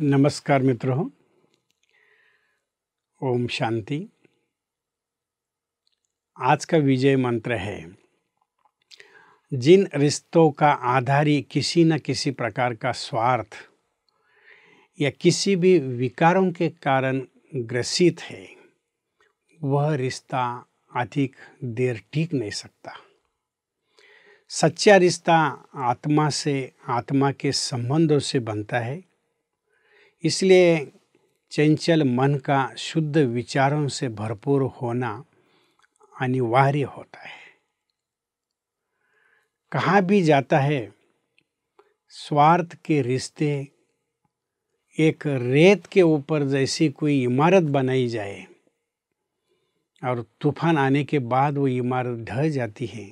नमस्कार मित्रों ओम शांति आज का विजय मंत्र है जिन रिश्तों का आधारी किसी न किसी प्रकार का स्वार्थ या किसी भी विकारों के कारण ग्रसित है वह रिश्ता अधिक देर टिक नहीं सकता सच्चा रिश्ता आत्मा से आत्मा के संबंधों से बनता है इसलिए चंचल मन का शुद्ध विचारों से भरपूर होना अनिवार्य होता है कहाँ भी जाता है स्वार्थ के रिश्ते एक रेत के ऊपर जैसी कोई इमारत बनाई जाए और तूफान आने के बाद वो इमारत ढह जाती है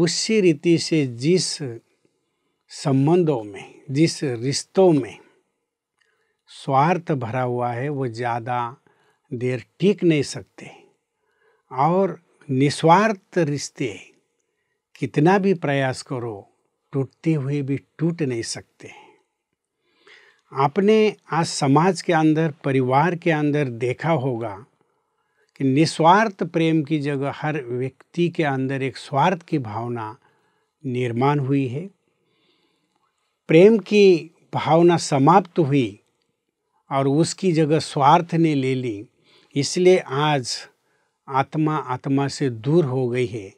उसी रीति से जिस संबंधों में जिस रिश्तों में स्वार्थ भरा हुआ है वो ज़्यादा देर टिक नहीं सकते और निस्वार्थ रिश्ते कितना भी प्रयास करो टूटते हुए भी टूट नहीं सकते आपने आज समाज के अंदर परिवार के अंदर देखा होगा कि निस्वार्थ प्रेम की जगह हर व्यक्ति के अंदर एक स्वार्थ की भावना निर्माण हुई है प्रेम की भावना समाप्त हुई और उसकी जगह स्वार्थ ने ले ली इसलिए आज आत्मा आत्मा से दूर हो गई है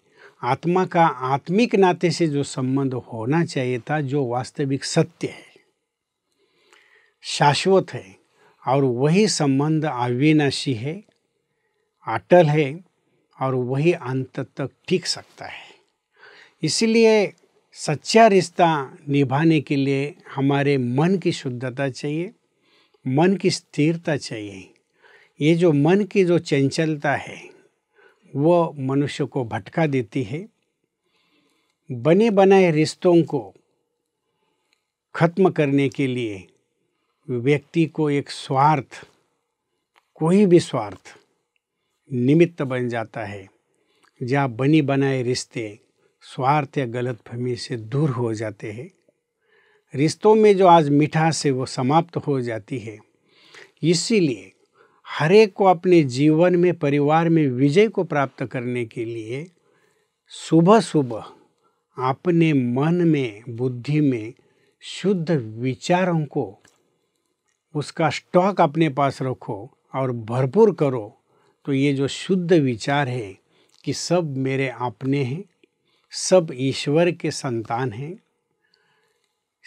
आत्मा का आत्मिक नाते से जो संबंध होना चाहिए था जो वास्तविक सत्य है शाश्वत है और वही संबंध अविनाशी है अटल है और वही अंत तक टिक सकता है इसलिए सच्चा रिश्ता निभाने के लिए हमारे मन की शुद्धता चाहिए मन की स्थिरता चाहिए ये जो मन की जो चंचलता है वो मनुष्य को भटका देती है बने बनाए रिश्तों को खत्म करने के लिए व्यक्ति को एक स्वार्थ कोई भी स्वार्थ निमित्त बन जाता है जहाँ बनी बनाए रिश्ते स्वार्थ या गलतफहमी से दूर हो जाते हैं रिश्तों में जो आज मिठास है वो समाप्त हो जाती है इसीलिए हर एक को अपने जीवन में परिवार में विजय को प्राप्त करने के लिए सुबह सुबह अपने मन में बुद्धि में शुद्ध विचारों को उसका स्टॉक अपने पास रखो और भरपूर करो तो ये जो शुद्ध विचार है कि सब मेरे अपने हैं सब ईश्वर के संतान हैं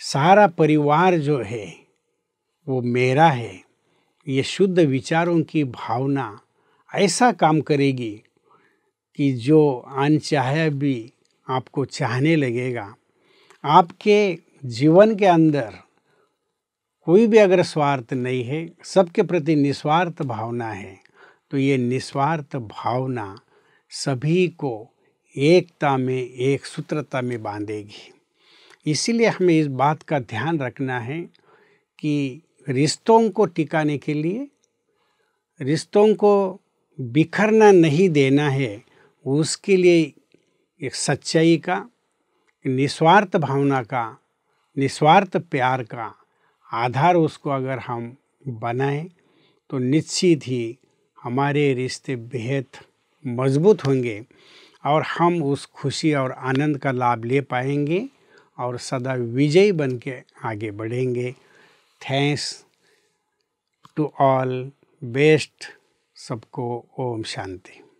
सारा परिवार जो है वो मेरा है ये शुद्ध विचारों की भावना ऐसा काम करेगी कि जो अनचाहा भी आपको चाहने लगेगा आपके जीवन के अंदर कोई भी अगर स्वार्थ नहीं है सबके प्रति निस्वार्थ भावना है तो ये निस्वार्थ भावना सभी को एकता में एक सूत्रता में बांधेगी इसीलिए हमें इस बात का ध्यान रखना है कि रिश्तों को टिकाने के लिए रिश्तों को बिखरना नहीं देना है उसके लिए एक सच्चाई का निस्वार्थ भावना का निस्वार्थ प्यार का आधार उसको अगर हम बनाएं तो निश्चित ही हमारे रिश्ते बेहद मजबूत होंगे और हम उस खुशी और आनंद का लाभ ले पाएंगे और सदा विजयी बन के आगे बढ़ेंगे थैंक्स टू ऑल बेस्ट सबको ओम शांति